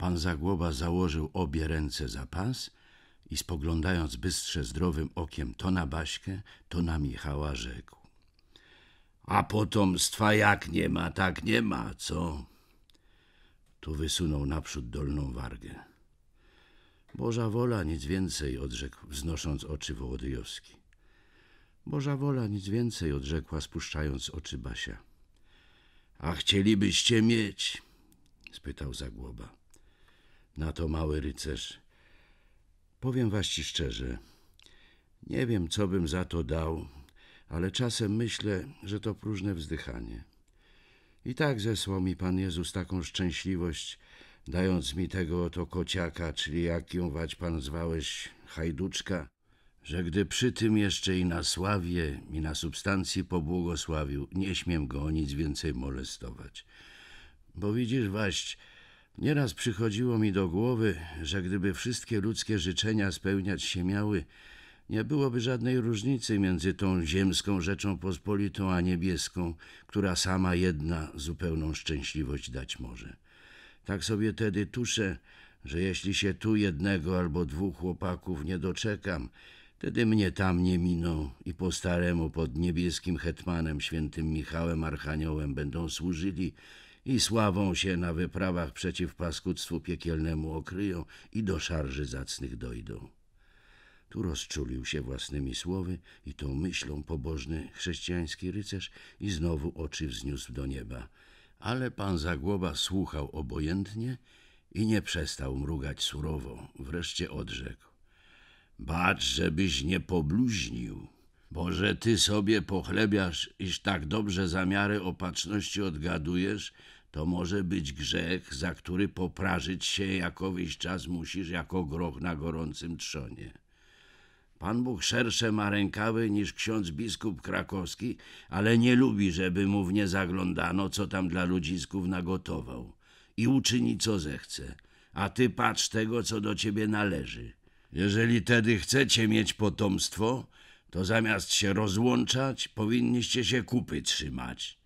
Pan Zagłoba założył obie ręce za pas i spoglądając bystrze zdrowym okiem to na Baśkę, to na Michała rzekł. A potomstwa jak nie ma, tak nie ma, co? Tu wysunął naprzód dolną wargę. Boża wola, nic więcej, odrzekł, wznosząc oczy Wołodyjowski. Boża wola, nic więcej, odrzekła, spuszczając oczy Basia. A chcielibyście mieć? spytał Zagłoba. Na to mały rycerz. Powiem was ci szczerze, nie wiem, co bym za to dał, ale czasem myślę, że to próżne wzdychanie. I tak zesłał mi Pan Jezus taką szczęśliwość, dając mi tego oto kociaka, czyli jak ją wać Pan zwałeś, hajduczka, że gdy przy tym jeszcze i na sławie, i na substancji pobłogosławił, nie śmiem go o nic więcej molestować. Bo widzisz, waść, Nieraz przychodziło mi do głowy, że gdyby wszystkie ludzkie życzenia spełniać się miały, nie byłoby żadnej różnicy między tą ziemską rzeczą pospolitą a niebieską, która sama jedna zupełną szczęśliwość dać może. Tak sobie tedy tuszę, że jeśli się tu jednego albo dwóch chłopaków nie doczekam, Tedy mnie tam nie miną i po staremu pod niebieskim hetmanem, świętym Michałem Archaniołem będą służyli i sławą się na wyprawach przeciw paskudztwu piekielnemu okryją i do szarży zacnych dojdą. Tu rozczulił się własnymi słowy i tą myślą pobożny chrześcijański rycerz i znowu oczy wzniósł do nieba. Ale pan Zagłoba słuchał obojętnie i nie przestał mrugać surowo. Wreszcie odrzekł. Bacz, żebyś nie pobluźnił. Boże, ty sobie pochlebiasz, iż tak dobrze zamiary opatrzności odgadujesz, to może być grzech, za który poprażyć się jakowyś czas musisz jako groch na gorącym trzonie. Pan Bóg szersze ma rękawy niż ksiądz biskup krakowski, ale nie lubi, żeby mu w nie zaglądano, co tam dla ludzisków nagotował. I uczyni, co zechce, a ty patrz tego, co do ciebie należy. Jeżeli tedy chcecie mieć potomstwo, to zamiast się rozłączać, powinniście się kupy trzymać.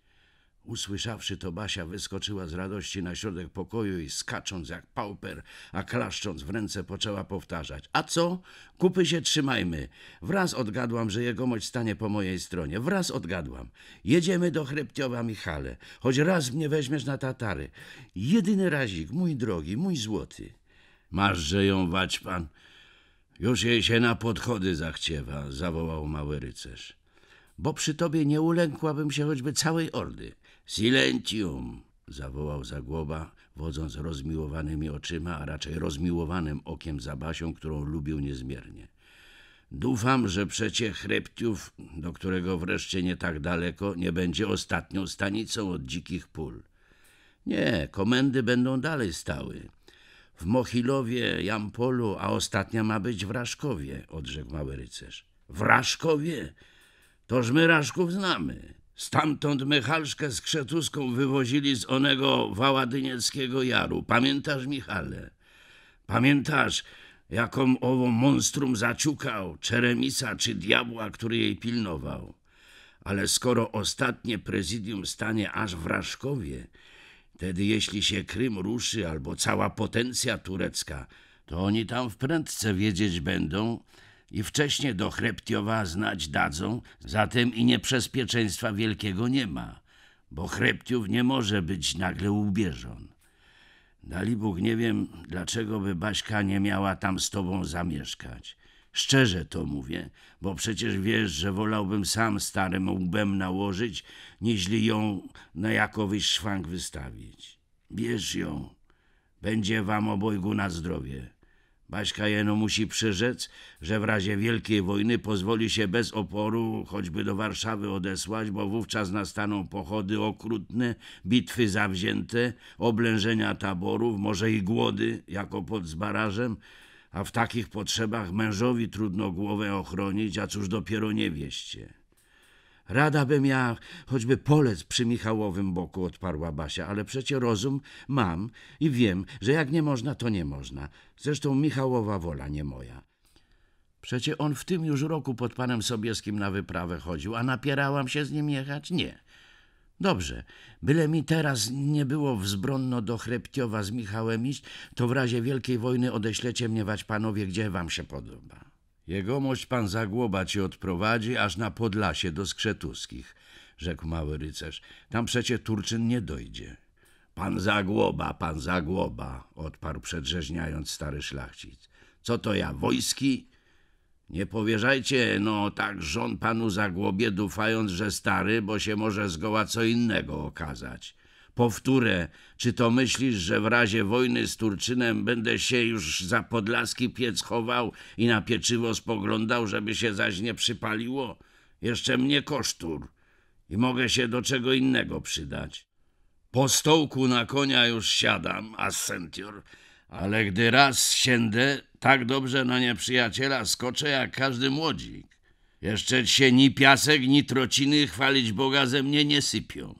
Usłyszawszy to, Basia wyskoczyła z radości na środek pokoju i skacząc jak pauper, a klaszcząc w ręce poczęła powtarzać. A co? Kupy się trzymajmy. Wraz odgadłam, że jegomość stanie po mojej stronie. Wraz odgadłam. Jedziemy do Chrebtiowa Michale. Choć raz mnie weźmiesz na Tatary. Jedyny razik, mój drogi, mój złoty. Masz, że ją wać pan. Już jej się na podchody zachciewa, zawołał mały rycerz. Bo przy tobie nie ulękłabym się choćby całej ordy. Silentium! zawołał Zagłoba, wodząc rozmiłowanymi oczyma, a raczej rozmiłowanym okiem za Basią, którą lubił niezmiernie. Dufam, że przecie Chryptiów, do którego wreszcie nie tak daleko, nie będzie ostatnią stanicą od dzikich pól. Nie, komendy będą dalej stały w Mochilowie, Jampolu, a ostatnia ma być w Raszkowie, odrzekł mały rycerz. W Raszkowie? Toż my Raszków znamy. Stamtąd Michalszkę z Krzetuską wywozili z onego waładynieckiego jaru. Pamiętasz, Michale? Pamiętasz, jaką owo monstrum zaciukał, Czeremisa czy diabła, który jej pilnował? Ale skoro ostatnie prezydium stanie aż w Raszkowie, Tedy jeśli się Krym ruszy albo cała potencja turecka, to oni tam wprędce wiedzieć będą i wcześniej do Chreptiowa znać dadzą, zatem i niebezpieczeństwa wielkiego nie ma, bo Chreptiów nie może być nagle ubieżon. Dalibóg nie wiem, dlaczego by Baśka nie miała tam z tobą zamieszkać. Szczerze to mówię, bo przecież wiesz, że wolałbym sam starym łbem nałożyć, niźli ją na jakowyś szwank wystawić. Bierz ją. Będzie wam obojgu na zdrowie. Baśka jeno musi przyrzec, że w razie wielkiej wojny pozwoli się bez oporu choćby do Warszawy odesłać, bo wówczas nastaną pochody okrutne, bitwy zawzięte, oblężenia taborów, może i głody, jako pod zbarażem, a w takich potrzebach mężowi trudno głowę ochronić, a cóż dopiero nie wieście. Rada bym ja choćby polec przy Michałowym boku, odparła Basia, ale przecie rozum mam i wiem, że jak nie można, to nie można. Zresztą Michałowa wola nie moja. Przecie on w tym już roku pod panem Sobieskim na wyprawę chodził, a napierałam się z nim jechać? Nie. Dobrze, byle mi teraz nie było wzbronno do Chreptiowa z Michałem iść, to w razie wielkiej wojny odeślecie mnie panowie, gdzie wam się podoba. Jegomość pan Zagłoba ci odprowadzi aż na Podlasie do Skrzetuskich, rzekł mały rycerz. Tam przecie Turczyn nie dojdzie. Pan Zagłoba, pan Zagłoba, odparł przedrzeźniając stary szlachcic. Co to ja, wojski? Nie powierzajcie, no tak żon panu zagłobie, dufając, że stary, bo się może zgoła co innego okazać. Powtórę, czy to myślisz, że w razie wojny z Turczynem będę się już za podlaski piec chował i na pieczywo spoglądał, żeby się zaś nie przypaliło? Jeszcze mnie kosztur i mogę się do czego innego przydać. Po stołku na konia już siadam, ascentior, ale gdy raz siędę, tak dobrze na nieprzyjaciela skoczę jak każdy młodzik. Jeszcze się ni piasek, ni trociny chwalić Boga ze mnie nie sypią.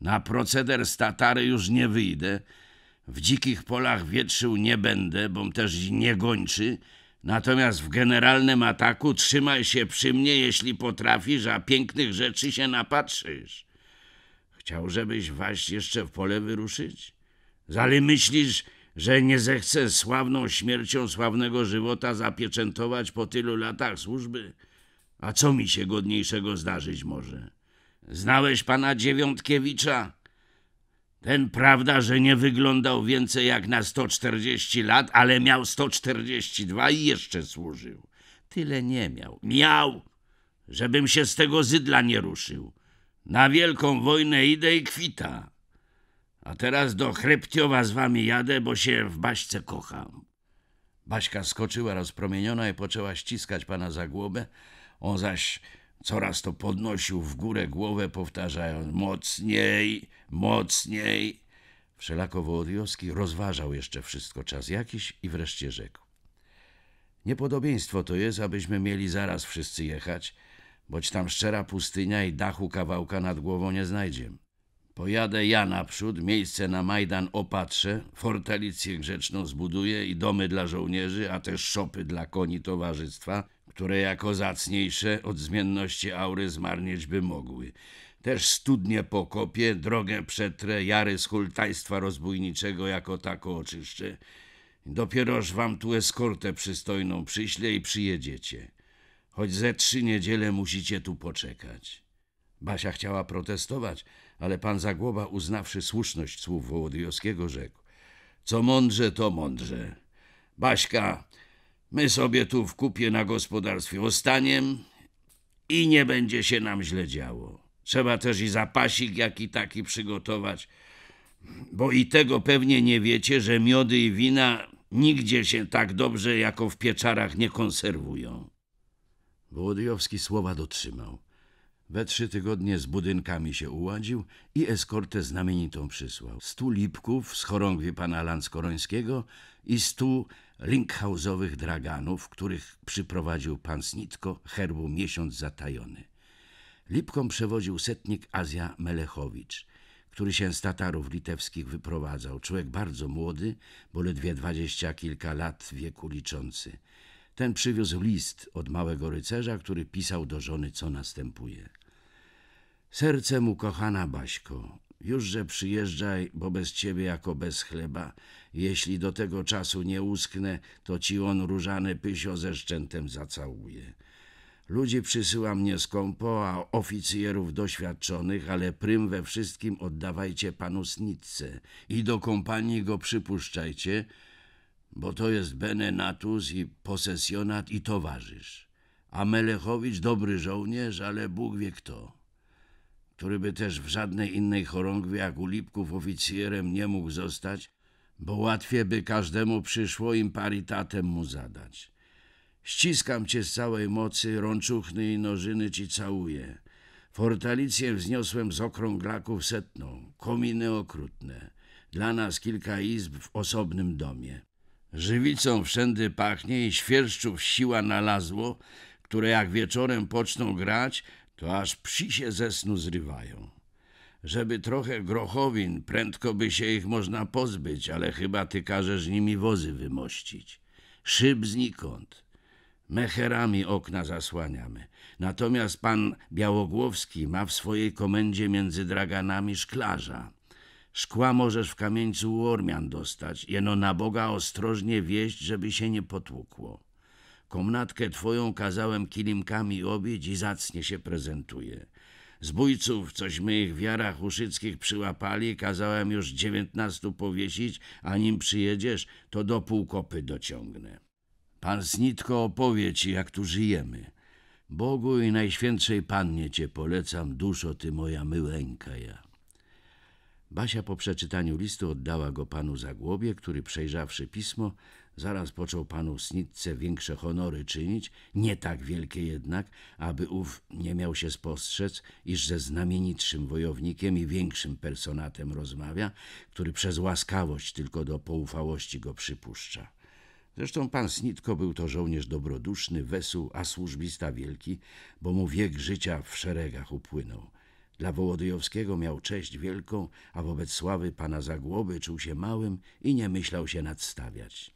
Na proceder z Tatary już nie wyjdę, w dzikich polach wietrzył nie będę, bom też nie gończy, natomiast w generalnym ataku trzymaj się przy mnie, jeśli potrafisz, a pięknych rzeczy się napatrzysz. Chciał, żebyś waść jeszcze w pole wyruszyć? Zali myślisz, że nie zechce sławną śmiercią sławnego żywota zapieczętować po tylu latach służby? A co mi się godniejszego zdarzyć może? Znałeś pana Dziewiątkiewicza? Ten prawda, że nie wyglądał więcej jak na 140 lat, ale miał 142 i jeszcze służył. Tyle nie miał. Miał, żebym się z tego zydla nie ruszył. Na wielką wojnę idę i kwita. A teraz do Chryptiowa z wami jadę, bo się w Baśce kocham. Baśka skoczyła rozpromieniona i poczęła ściskać pana za głowę. On zaś coraz to podnosił w górę głowę, powtarzając mocniej, mocniej. Wszelako Wołodyjowski rozważał jeszcze wszystko czas jakiś i wreszcie rzekł. Niepodobieństwo to jest, abyśmy mieli zaraz wszyscy jechać, boć tam szczera pustynia i dachu kawałka nad głową nie znajdziemy. Pojadę ja naprzód, miejsce na Majdan opatrzę, fortalicję grzeczną zbuduję i domy dla żołnierzy, a też szopy dla koni towarzystwa, które jako zacniejsze od zmienności aury zmarnieć by mogły. Też studnie pokopię, drogę przetrę, jary z hultajstwa rozbójniczego jako tako oczyszczę. Dopieroż wam tu eskortę przystojną przyślę i przyjedziecie. Choć ze trzy niedziele musicie tu poczekać. Basia chciała protestować – ale pan Zagłoba, uznawszy słuszność słów Wołodyjowskiego, rzekł Co mądrze, to mądrze. Baśka, my sobie tu w kupie na gospodarstwie ostaniem i nie będzie się nam źle działo. Trzeba też i zapasik jaki taki przygotować, bo i tego pewnie nie wiecie, że miody i wina nigdzie się tak dobrze jako w pieczarach nie konserwują. Wołodyjowski słowa dotrzymał. We trzy tygodnie z budynkami się uładził i eskortę znamienitą przysłał. Stu lipków z chorągwi pana Lanskorońskiego i stu linkhausowych draganów, których przyprowadził pan Snitko herbu miesiąc zatajony. Lipką przewodził setnik Azja Melechowicz, który się z Tatarów litewskich wyprowadzał. Człowiek bardzo młody, bo ledwie dwadzieścia kilka lat wieku liczący. Ten przywiózł list od małego rycerza, który pisał do żony, co następuje. Serce mu kochana Baśko, już że przyjeżdżaj, bo bez ciebie jako bez chleba. Jeśli do tego czasu nie usknę, to ci on różane pysio ze szczętem zacałuje. Ludzi przysyła mnie skąpo, a oficjerów doświadczonych, ale prym we wszystkim oddawajcie panu Snitce i do kompanii go przypuszczajcie, bo to jest Benenatus i posesjonat i towarzysz. A Melechowicz dobry żołnierz, ale Bóg wie kto, który by też w żadnej innej chorągwie jak u Lipków oficjerem nie mógł zostać, bo łatwiej by każdemu przyszło im paritatem mu zadać. Ściskam cię z całej mocy, rączuchny i nożyny ci całuję. Fortalicję wzniosłem z okrąglaków setną, kominy okrutne. Dla nas kilka izb w osobnym domie. Żywicą wszędy pachnie i świerszczów siła nalazło, które jak wieczorem poczną grać, to aż psi się ze snu zrywają. Żeby trochę grochowin, prędko by się ich można pozbyć, ale chyba ty każesz nimi wozy wymościć. Szyb znikąd. Mecherami okna zasłaniamy. Natomiast pan Białogłowski ma w swojej komendzie między draganami szklarza. Szkła możesz w kamieńcu u Ormian dostać, jeno na Boga ostrożnie wieść, żeby się nie potłukło. Komnatkę twoją kazałem kilimkami obić i zacnie się prezentuje. Zbójców, cośmy ich w wiarach uszyckich przyłapali, kazałem już dziewiętnastu powiesić, a nim przyjedziesz, to do półkopy dociągnę. Pan Snitko opowie ci, jak tu żyjemy. Bogu i Najświętszej Pannie cię polecam, duszo ty moja myłęka ja. Basia po przeczytaniu listu oddała go panu Zagłobie, który przejrzawszy pismo, zaraz począł panu Snitce większe honory czynić, nie tak wielkie jednak, aby ów nie miał się spostrzec, iż ze znamienitszym wojownikiem i większym personatem rozmawia, który przez łaskawość tylko do poufałości go przypuszcza. Zresztą pan Snitko był to żołnierz dobroduszny, wesół, a służbista wielki, bo mu wiek życia w szeregach upłynął. Dla Wołodyjowskiego miał cześć wielką, a wobec sławy pana Zagłoby czuł się małym i nie myślał się nadstawiać.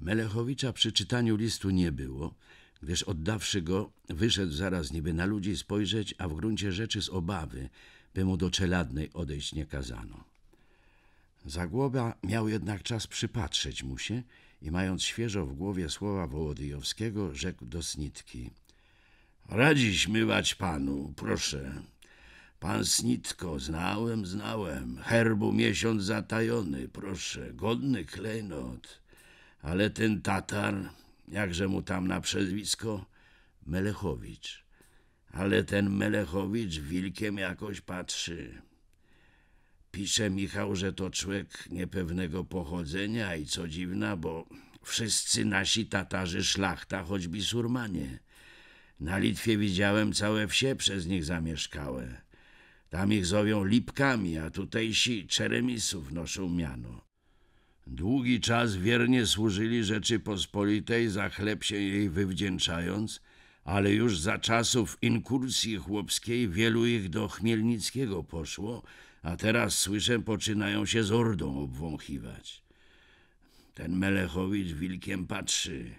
Melechowicza przy czytaniu listu nie było, gdyż oddawszy go, wyszedł zaraz niby na ludzi spojrzeć, a w gruncie rzeczy z obawy, by mu do czeladnej odejść nie kazano. Zagłoba miał jednak czas przypatrzeć mu się i mając świeżo w głowie słowa Wołodyjowskiego, rzekł do Snitki – Radzi mywać panu, proszę – Pan Snitko, znałem, znałem. Herbu miesiąc zatajony, proszę, godny klejnot. Ale ten Tatar, jakże mu tam na przezwisko? Melechowicz. Ale ten Melechowicz wilkiem jakoś patrzy. Pisze Michał, że to człowiek niepewnego pochodzenia i co dziwna, bo wszyscy nasi Tatarzy szlachta, choćby Surmanie. Na Litwie widziałem całe wsie przez nich zamieszkałe. Tam ich zowią lipkami, a tutejsi czeremisów noszą miano. Długi czas wiernie służyli Rzeczypospolitej, za chleb się jej wywdzięczając, ale już za czasów inkursji chłopskiej wielu ich do Chmielnickiego poszło, a teraz słyszę poczynają się z ordą obwąchiwać. Ten Melechowicz wilkiem patrzy.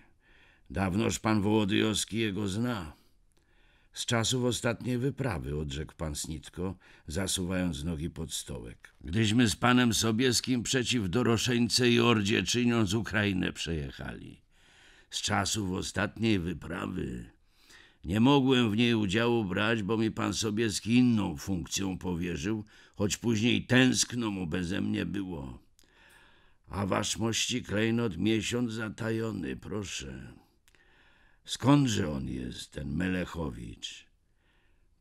Dawnoż pan Wołodyjowski jego zna. Z czasów ostatniej wyprawy, odrzekł pan Snitko, zasuwając nogi pod stołek. Gdyśmy z panem Sobieskim przeciw Doroszeńce i Ordzie czyniąc Ukrainę przejechali. Z czasów ostatniej wyprawy. Nie mogłem w niej udziału brać, bo mi pan Sobieski inną funkcją powierzył, choć później tęskno mu beze mnie było. A wasz mości klejnot miesiąc zatajony, proszę. Skądże on jest, ten Melechowicz?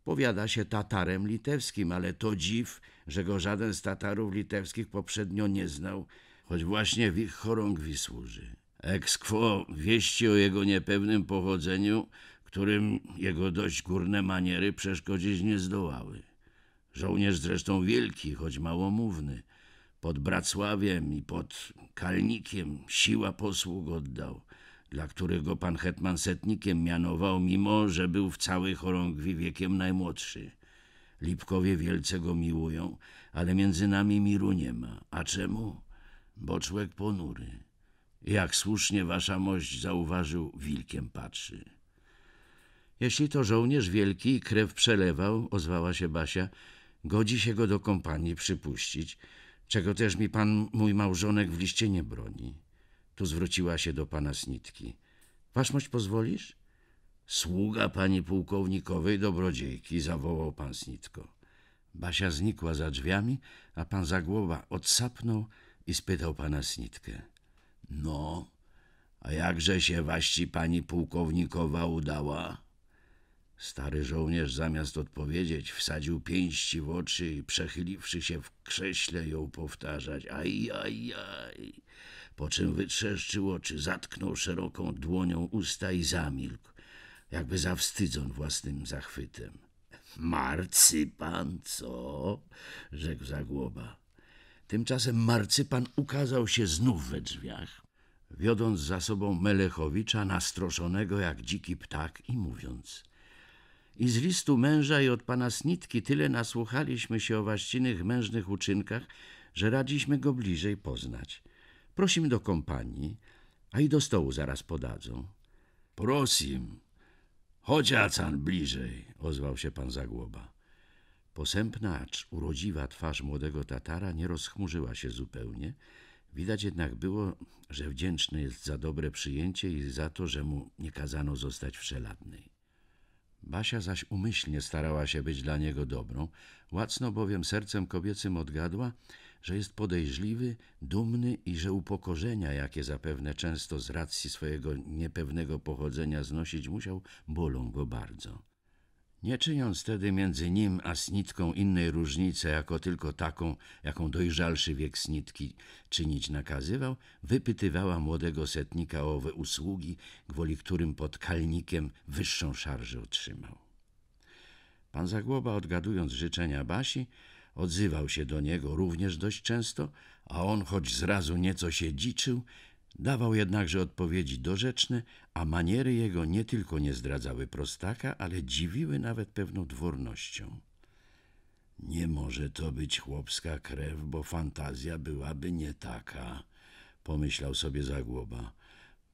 Powiada się Tatarem litewskim, ale to dziw, że go żaden z Tatarów litewskich poprzednio nie znał, choć właśnie w ich chorągwi służy. Ex quo wieści o jego niepewnym pochodzeniu, którym jego dość górne maniery przeszkodzić nie zdołały. Żołnierz zresztą wielki, choć małomówny. Pod Bracławiem i pod Kalnikiem siła posług oddał – dla którego pan Hetman setnikiem mianował, mimo że był w całej chorągwi wiekiem najmłodszy. Lipkowie wielce go miłują, ale między nami miru nie ma. A czemu? Bo człowiek ponury. Jak słusznie wasza mość zauważył, wilkiem patrzy. Jeśli to żołnierz wielki i krew przelewał, ozwała się Basia, godzi się go do kompanii przypuścić, czego też mi pan mój małżonek w liście nie broni. Tu zwróciła się do pana Snitki. Waszmość pozwolisz? Sługa pani pułkownikowej dobrodziejki, zawołał pan Snitko. Basia znikła za drzwiami, a pan Zagłoba odsapnął i spytał pana Snitkę. No, a jakże się waści pani pułkownikowa udała? Stary żołnierz zamiast odpowiedzieć wsadził pięści w oczy i przechyliwszy się w krześle ją powtarzać. Aj, aj, aj po czym wytrzeszczył oczy, zatknął szeroką dłonią usta i zamilkł, jakby zawstydzon własnym zachwytem. Marcypan, co? rzekł Zagłoba. Tymczasem marcypan ukazał się znów we drzwiach, wiodąc za sobą Melechowicza nastroszonego jak dziki ptak i mówiąc – i z listu męża i od pana Snitki tyle nasłuchaliśmy się o właściwych mężnych uczynkach, że radziśmy go bliżej poznać. Prosim do kompanii, a i do stołu zaraz podadzą. Prosim, chodź acan bliżej, ozwał się pan Zagłoba. Posępna, acz urodziwa twarz młodego Tatara nie rozchmurzyła się zupełnie. Widać jednak było, że wdzięczny jest za dobre przyjęcie i za to, że mu nie kazano zostać wszeladnej. Basia zaś umyślnie starała się być dla niego dobrą, łacno bowiem sercem kobiecym odgadła, że jest podejrzliwy, dumny i że upokorzenia, jakie zapewne często z racji swojego niepewnego pochodzenia znosić musiał, bolą go bardzo. Nie czyniąc tedy między nim a snitką innej różnicy, jako tylko taką, jaką dojrzalszy wiek snitki czynić nakazywał, wypytywała młodego setnika o owe usługi, gwoli którym pod kalnikiem wyższą szarżę otrzymał. Pan Zagłoba, odgadując życzenia Basi, Odzywał się do niego również dość często, a on choć zrazu nieco się dziczył, dawał jednakże odpowiedzi dorzeczne, a maniery jego nie tylko nie zdradzały prostaka, ale dziwiły nawet pewną dwornością. Nie może to być chłopska krew, bo fantazja byłaby nie taka, pomyślał sobie Zagłoba,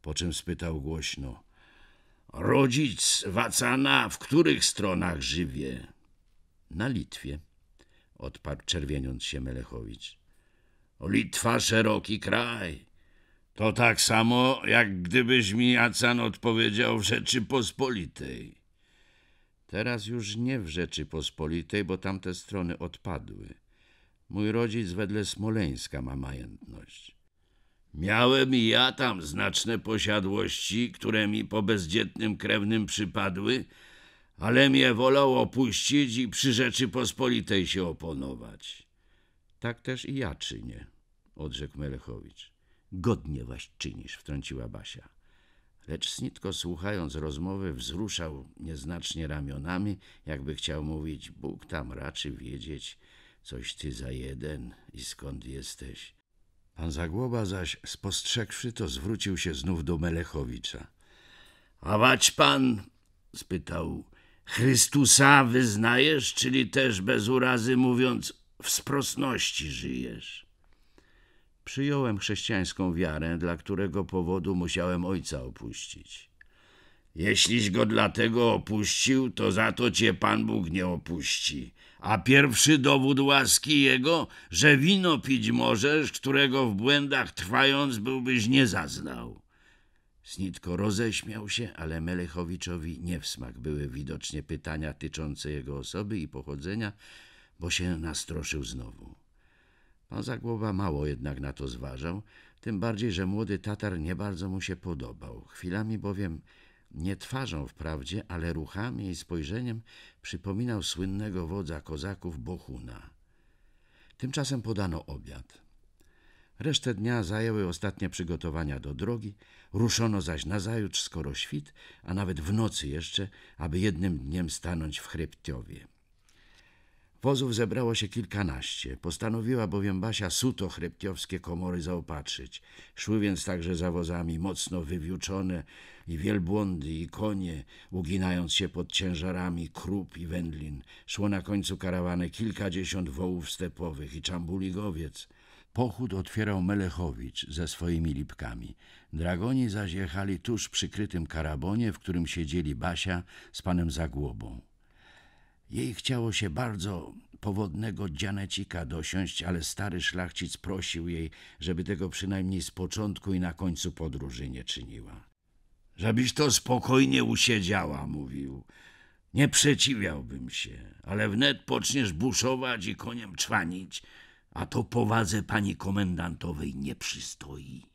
po czym spytał głośno – Rodzic Wacana w których stronach żywie? Na Litwie odparł czerwieniąc się Melechowicz. Litwa szeroki kraj. To tak samo, jak gdybyś mi Acan odpowiedział w Rzeczypospolitej. Teraz już nie w Rzeczypospolitej, bo tamte strony odpadły. Mój rodzic wedle Smoleńska ma majątność. Miałem i ja tam znaczne posiadłości, które mi po bezdzietnym krewnym przypadły, ale mnie wolał opuścić i przy Rzeczypospolitej się oponować. Tak też i ja czynię, odrzekł Melechowicz. Godnie waś czynisz, wtrąciła Basia. Lecz Snitko, słuchając rozmowy, wzruszał nieznacznie ramionami, jakby chciał mówić, Bóg tam raczy wiedzieć, coś ty za jeden i skąd jesteś. Pan Zagłoba zaś, spostrzegłszy to, zwrócił się znów do Melechowicza. A wać pan, spytał, Chrystusa wyznajesz, czyli też bez urazy mówiąc, w sprosności żyjesz. Przyjąłem chrześcijańską wiarę, dla którego powodu musiałem ojca opuścić. Jeśliś go dlatego opuścił, to za to cię Pan Bóg nie opuści. A pierwszy dowód łaski Jego, że wino pić możesz, którego w błędach trwając byłbyś nie zaznał. Snitko roześmiał się, ale Melechowiczowi nie w smak były widocznie pytania tyczące jego osoby i pochodzenia, bo się nastroszył znowu. Pan Zagłoba mało jednak na to zważał, tym bardziej, że młody Tatar nie bardzo mu się podobał. Chwilami bowiem nie twarzą wprawdzie, ale ruchami i spojrzeniem przypominał słynnego wodza kozaków Bohuna. Tymczasem podano obiad. Resztę dnia zajęły ostatnie przygotowania do drogi, ruszono zaś nazajutrz skoro świt, a nawet w nocy jeszcze, aby jednym dniem stanąć w Chryptiowie. Wozów zebrało się kilkanaście. Postanowiła bowiem Basia suto chryptiowskie komory zaopatrzyć. Szły więc także za wozami mocno wywiuczone i wielbłądy i konie, uginając się pod ciężarami krup i wędlin. Szło na końcu karawany kilkadziesiąt wołów stepowych i czambuli gowiec. Pochód otwierał Melechowicz ze swoimi lipkami. Dragoni zaś jechali tuż przy krytym karabonie, w którym siedzieli Basia z panem Zagłobą. Jej chciało się bardzo powodnego dzianecika dosiąść, ale stary szlachcic prosił jej, żeby tego przynajmniej z początku i na końcu podróży nie czyniła. Żebyś to spokojnie usiedziała, mówił. Nie przeciwiałbym się, ale wnet poczniesz buszować i koniem czwanić – a to powadze pani komendantowej nie przystoi.